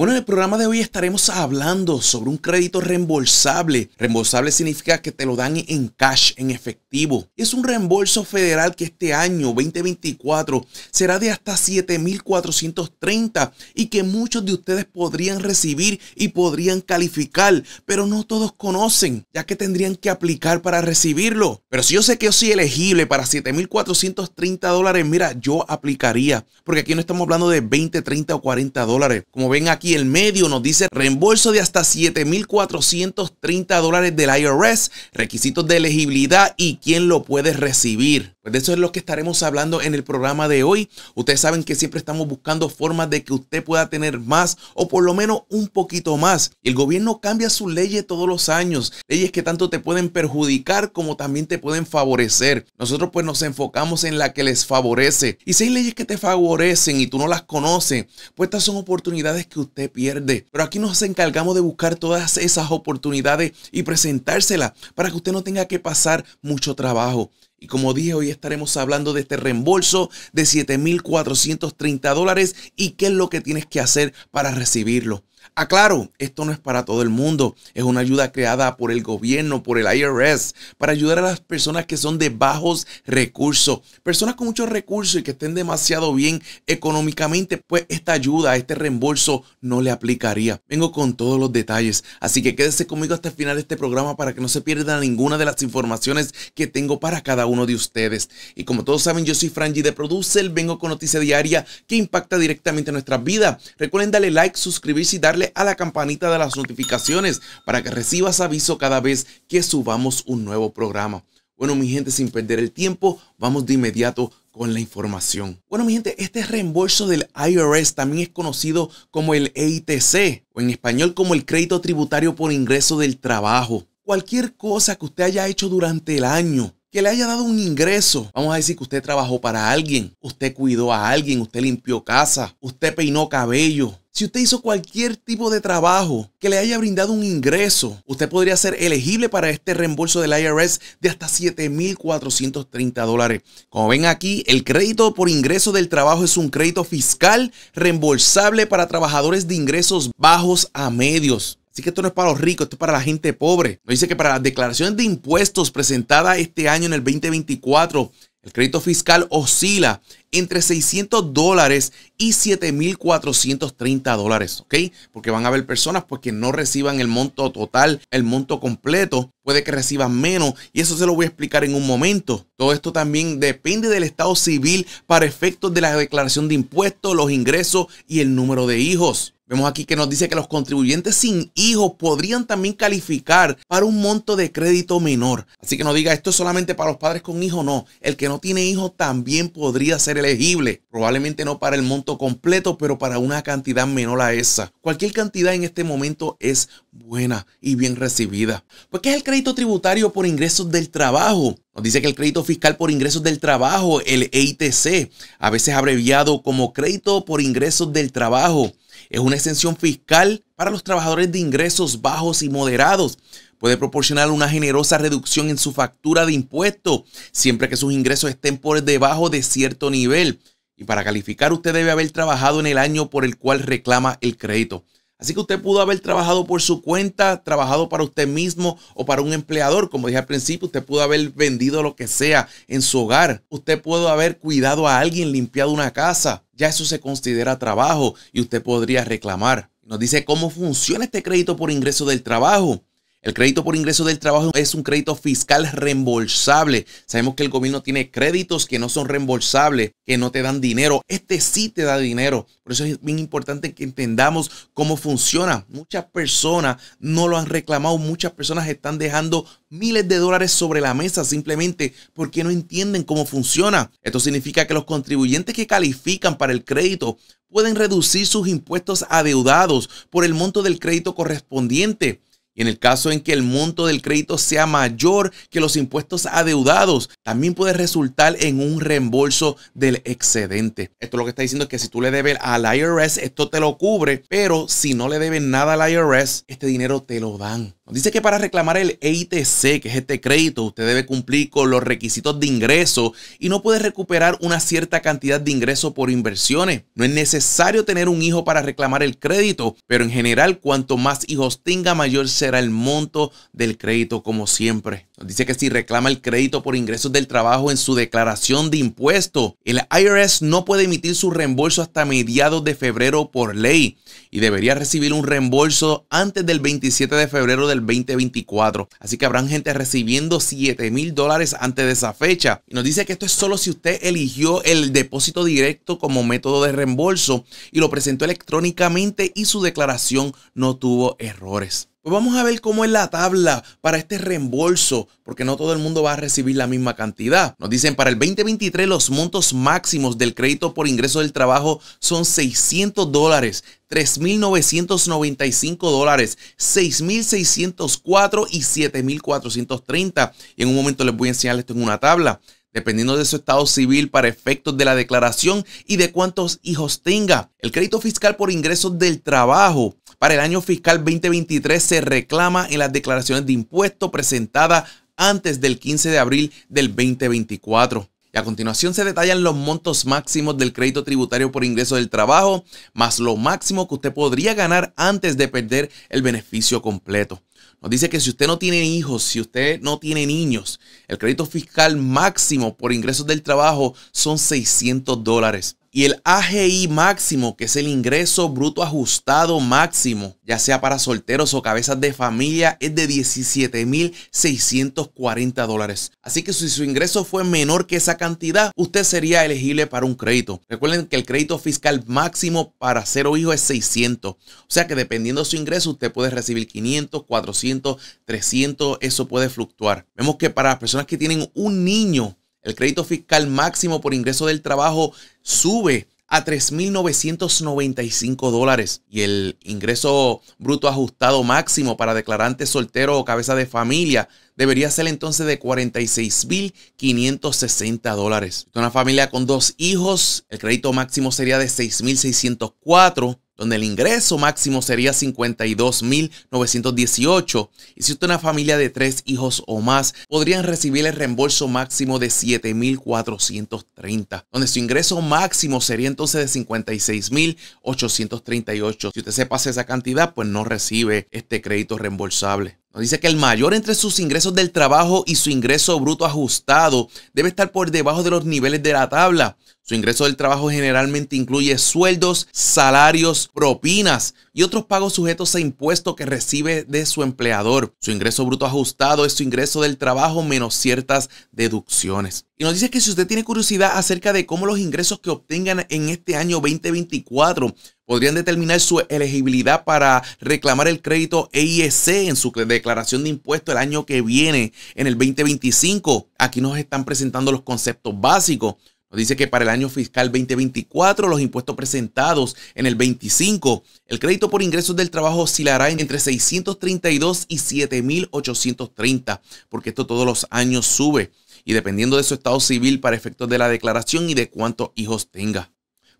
Bueno, en el programa de hoy estaremos hablando sobre un crédito reembolsable. Reembolsable significa que te lo dan en cash, en efectivo. Es un reembolso federal que este año 2024 será de hasta 7.430 y que muchos de ustedes podrían recibir y podrían calificar, pero no todos conocen, ya que tendrían que aplicar para recibirlo. Pero si yo sé que yo soy elegible para 7.430 dólares, mira, yo aplicaría, porque aquí no estamos hablando de 20, 30 o 40 dólares. Como ven aquí, y el medio nos dice reembolso de hasta 7.430 dólares del IRS, requisitos de elegibilidad y quién lo puede recibir. Pues de eso es lo que estaremos hablando en el programa de hoy. Ustedes saben que siempre estamos buscando formas de que usted pueda tener más o por lo menos un poquito más. El gobierno cambia sus leyes todos los años, leyes que tanto te pueden perjudicar como también te pueden favorecer. Nosotros pues nos enfocamos en la que les favorece. Y si hay leyes que te favorecen y tú no las conoces, pues estas son oportunidades que usted pierde. Pero aquí nos encargamos de buscar todas esas oportunidades y presentárselas para que usted no tenga que pasar mucho trabajo. Y como dije, hoy estaremos hablando de este reembolso de 7.430 dólares y qué es lo que tienes que hacer para recibirlo. Aclaro, esto no es para todo el mundo, es una ayuda creada por el gobierno, por el IRS, para ayudar a las personas que son de bajos recursos, personas con muchos recursos y que estén demasiado bien económicamente, pues esta ayuda, este reembolso no le aplicaría. Vengo con todos los detalles, así que quédese conmigo hasta el final de este programa para que no se pierda ninguna de las informaciones que tengo para cada uno de ustedes. Y como todos saben, yo soy Franji de Producer, vengo con noticia diaria que impacta directamente nuestra vida. Recuerden darle like, suscribirse y a la campanita de las notificaciones para que recibas aviso cada vez que subamos un nuevo programa. Bueno, mi gente, sin perder el tiempo, vamos de inmediato con la información. Bueno, mi gente, este reembolso del IRS también es conocido como el EITC o en español como el crédito tributario por ingreso del trabajo. Cualquier cosa que usted haya hecho durante el año que le haya dado un ingreso. Vamos a decir que usted trabajó para alguien, usted cuidó a alguien, usted limpió casa, usted peinó cabello, si usted hizo cualquier tipo de trabajo que le haya brindado un ingreso, usted podría ser elegible para este reembolso del IRS de hasta 7.430 dólares. Como ven aquí, el crédito por ingreso del trabajo es un crédito fiscal reembolsable para trabajadores de ingresos bajos a medios que esto no es para los ricos, esto es para la gente pobre. Nos dice que para las declaraciones de impuestos presentadas este año en el 2024, el crédito fiscal oscila entre 600 dólares y 7.430 dólares, ¿ok? Porque van a haber personas pues, que no reciban el monto total, el monto completo, puede que reciban menos y eso se lo voy a explicar en un momento. Todo esto también depende del estado civil para efectos de la declaración de impuestos, los ingresos y el número de hijos. Vemos aquí que nos dice que los contribuyentes sin hijos podrían también calificar para un monto de crédito menor. Así que no diga esto es solamente para los padres con hijos, no. El que no tiene hijos también podría ser elegible, probablemente no para el monto completo, pero para una cantidad menor a esa. Cualquier cantidad en este momento es buena y bien recibida. Pues, ¿qué es el crédito tributario por ingresos del trabajo? Nos dice que el crédito fiscal por ingresos del trabajo, el EITC, a veces abreviado como crédito por ingresos del trabajo, es una exención fiscal para los trabajadores de ingresos bajos y moderados. Puede proporcionar una generosa reducción en su factura de impuestos siempre que sus ingresos estén por debajo de cierto nivel. Y para calificar usted debe haber trabajado en el año por el cual reclama el crédito. Así que usted pudo haber trabajado por su cuenta, trabajado para usted mismo o para un empleador. Como dije al principio, usted pudo haber vendido lo que sea en su hogar. Usted pudo haber cuidado a alguien, limpiado una casa. Ya eso se considera trabajo y usted podría reclamar. Nos dice cómo funciona este crédito por ingreso del trabajo. El crédito por ingreso del trabajo es un crédito fiscal reembolsable. Sabemos que el gobierno tiene créditos que no son reembolsables, que no te dan dinero. Este sí te da dinero. Por eso es bien importante que entendamos cómo funciona. Muchas personas no lo han reclamado. Muchas personas están dejando miles de dólares sobre la mesa simplemente porque no entienden cómo funciona. Esto significa que los contribuyentes que califican para el crédito pueden reducir sus impuestos adeudados por el monto del crédito correspondiente. En el caso en que el monto del crédito sea mayor que los impuestos adeudados, también puede resultar en un reembolso del excedente. Esto lo que está diciendo es que si tú le debes al IRS, esto te lo cubre, pero si no le debes nada al IRS, este dinero te lo dan. Dice que para reclamar el EITC, que es este crédito, usted debe cumplir con los requisitos de ingreso y no puede recuperar una cierta cantidad de ingreso por inversiones. No es necesario tener un hijo para reclamar el crédito, pero en general, cuanto más hijos tenga, mayor será el monto del crédito como siempre. Nos dice que si reclama el crédito por ingresos del trabajo en su declaración de impuesto, el IRS no puede emitir su reembolso hasta mediados de febrero por ley y debería recibir un reembolso antes del 27 de febrero del 2024. Así que habrán gente recibiendo 7 mil dólares antes de esa fecha. Y nos dice que esto es solo si usted eligió el depósito directo como método de reembolso y lo presentó electrónicamente y su declaración no tuvo errores. Pues vamos a ver cómo es la tabla para este reembolso, porque no todo el mundo va a recibir la misma cantidad. Nos dicen para el 2023 los montos máximos del crédito por ingreso del trabajo son 600 dólares, 3.995 dólares, 6.604 y 7.430. Y en un momento les voy a enseñar esto en una tabla dependiendo de su estado civil para efectos de la declaración y de cuántos hijos tenga. El crédito fiscal por ingresos del trabajo para el año fiscal 2023 se reclama en las declaraciones de impuesto presentadas antes del 15 de abril del 2024. Y a continuación se detallan los montos máximos del crédito tributario por ingreso del trabajo, más lo máximo que usted podría ganar antes de perder el beneficio completo. Nos dice que si usted no tiene hijos, si usted no tiene niños, el crédito fiscal máximo por ingresos del trabajo son 600 dólares y el AGI máximo, que es el ingreso bruto ajustado máximo, ya sea para solteros o cabezas de familia, es de 17.640 dólares. Así que si su ingreso fue menor que esa cantidad, usted sería elegible para un crédito. Recuerden que el crédito fiscal máximo para cero hijo es 600. O sea que dependiendo de su ingreso, usted puede recibir 500, 400, 300, eso puede fluctuar. Vemos que para las personas que tienen un niño, el crédito fiscal máximo por ingreso del trabajo sube a 3.995 dólares y el ingreso bruto ajustado máximo para declarante soltero o cabeza de familia debería ser entonces de 46.560 dólares. Una familia con dos hijos, el crédito máximo sería de 6.604 donde el ingreso máximo sería 52.918. Y si usted es una familia de tres hijos o más, podrían recibir el reembolso máximo de 7.430, donde su ingreso máximo sería entonces de 56.838. Si usted se pasa esa cantidad, pues no recibe este crédito reembolsable. Nos dice que el mayor entre sus ingresos del trabajo y su ingreso bruto ajustado debe estar por debajo de los niveles de la tabla. Su ingreso del trabajo generalmente incluye sueldos, salarios, propinas y otros pagos sujetos a impuestos que recibe de su empleador. Su ingreso bruto ajustado es su ingreso del trabajo menos ciertas deducciones. Y nos dice que si usted tiene curiosidad acerca de cómo los ingresos que obtengan en este año 2024 podrían determinar su elegibilidad para reclamar el crédito EIC en su declaración de impuesto el año que viene, en el 2025, aquí nos están presentando los conceptos básicos. Nos dice que para el año fiscal 2024 los impuestos presentados en el 25, el crédito por ingresos del trabajo oscilará entre 632 y 7.830, porque esto todos los años sube y dependiendo de su estado civil para efectos de la declaración y de cuántos hijos tenga.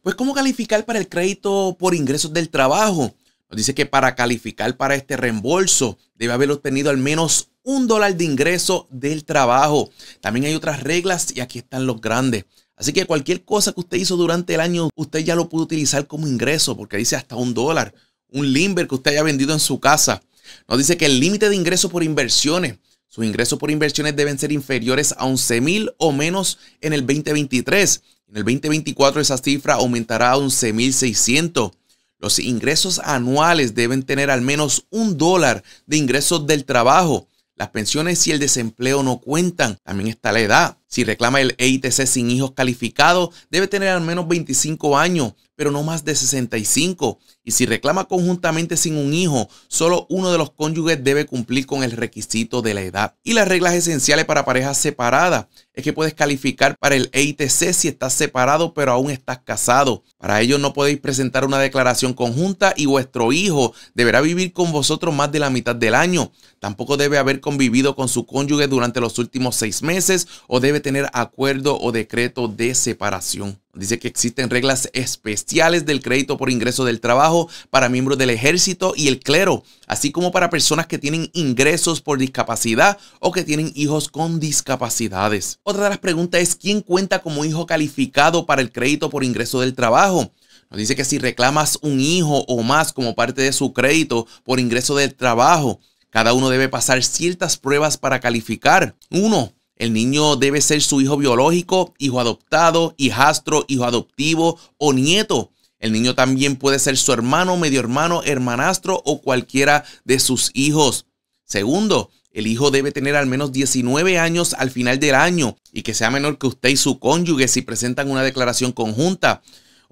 Pues ¿cómo calificar para el crédito por ingresos del trabajo? Nos dice que para calificar para este reembolso debe haber obtenido al menos un dólar de ingreso del trabajo. También hay otras reglas y aquí están los grandes. Así que cualquier cosa que usted hizo durante el año, usted ya lo pudo utilizar como ingreso, porque dice hasta un dólar, un limber que usted haya vendido en su casa. Nos dice que el límite de ingresos por inversiones, sus ingresos por inversiones deben ser inferiores a 11,000 mil o menos en el 2023. En el 2024 esa cifra aumentará a 11.600. Los ingresos anuales deben tener al menos un dólar de ingresos del trabajo. Las pensiones y el desempleo no cuentan. También está la edad. Si reclama el EITC sin hijos calificados, debe tener al menos 25 años, pero no más de 65. Y si reclama conjuntamente sin un hijo, solo uno de los cónyuges debe cumplir con el requisito de la edad. Y las reglas esenciales para parejas separadas es que puedes calificar para el EITC si estás separado pero aún estás casado. Para ello no podéis presentar una declaración conjunta y vuestro hijo deberá vivir con vosotros más de la mitad del año. Tampoco debe haber convivido con su cónyuge durante los últimos seis meses o debe tener acuerdo o decreto de separación. Dice que existen reglas especiales del crédito por ingreso del trabajo para miembros del ejército y el clero, así como para personas que tienen ingresos por discapacidad o que tienen hijos con discapacidades. Otra de las preguntas es quién cuenta como hijo calificado para el crédito por ingreso del trabajo. Nos dice que si reclamas un hijo o más como parte de su crédito por ingreso del trabajo, cada uno debe pasar ciertas pruebas para calificar. Uno, el niño debe ser su hijo biológico, hijo adoptado, hijastro, hijo adoptivo o nieto. El niño también puede ser su hermano, medio hermano, hermanastro o cualquiera de sus hijos. Segundo, el hijo debe tener al menos 19 años al final del año y que sea menor que usted y su cónyuge si presentan una declaración conjunta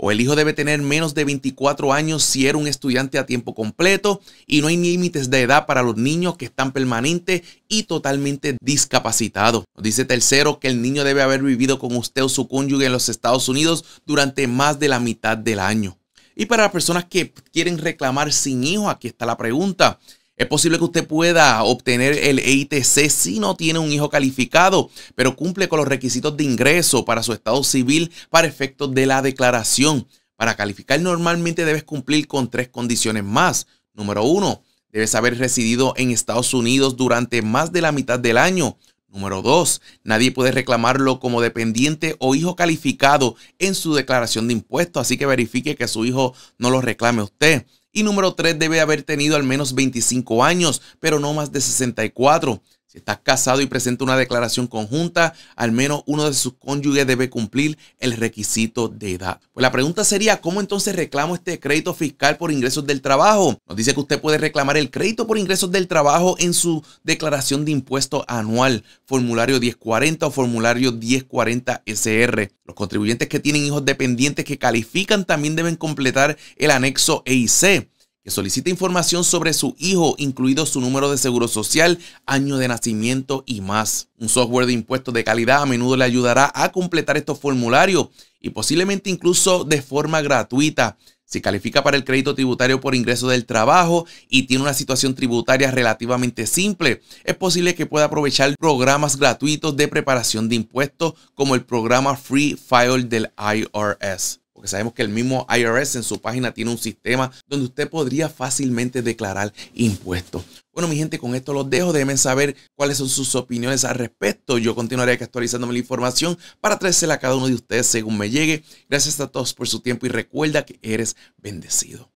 o el hijo debe tener menos de 24 años si era un estudiante a tiempo completo y no hay límites de edad para los niños que están permanentes y totalmente discapacitados. Dice tercero que el niño debe haber vivido con usted o su cónyuge en los Estados Unidos durante más de la mitad del año. Y para las personas que quieren reclamar sin hijo, aquí está la pregunta. Es posible que usted pueda obtener el EITC si no tiene un hijo calificado, pero cumple con los requisitos de ingreso para su estado civil para efectos de la declaración. Para calificar normalmente debes cumplir con tres condiciones más. Número uno, debes haber residido en Estados Unidos durante más de la mitad del año. Número dos, Nadie puede reclamarlo como dependiente o hijo calificado en su declaración de impuestos, así que verifique que su hijo no lo reclame usted y número 3 debe haber tenido al menos 25 años, pero no más de 64 está casado y presenta una declaración conjunta, al menos uno de sus cónyuges debe cumplir el requisito de edad. Pues la pregunta sería, ¿cómo entonces reclamo este crédito fiscal por ingresos del trabajo? Nos dice que usted puede reclamar el crédito por ingresos del trabajo en su declaración de impuesto anual, formulario 1040 o formulario 1040 SR. Los contribuyentes que tienen hijos dependientes que califican también deben completar el anexo EIC. Solicita información sobre su hijo, incluido su número de seguro social, año de nacimiento y más. Un software de impuestos de calidad a menudo le ayudará a completar estos formularios y posiblemente incluso de forma gratuita. Si califica para el crédito tributario por ingreso del trabajo y tiene una situación tributaria relativamente simple, es posible que pueda aprovechar programas gratuitos de preparación de impuestos como el programa Free File del IRS porque sabemos que el mismo IRS en su página tiene un sistema donde usted podría fácilmente declarar impuestos. Bueno, mi gente, con esto los dejo. Déjenme saber cuáles son sus opiniones al respecto. Yo continuaré actualizándome la información para traérsela a cada uno de ustedes según me llegue. Gracias a todos por su tiempo y recuerda que eres bendecido.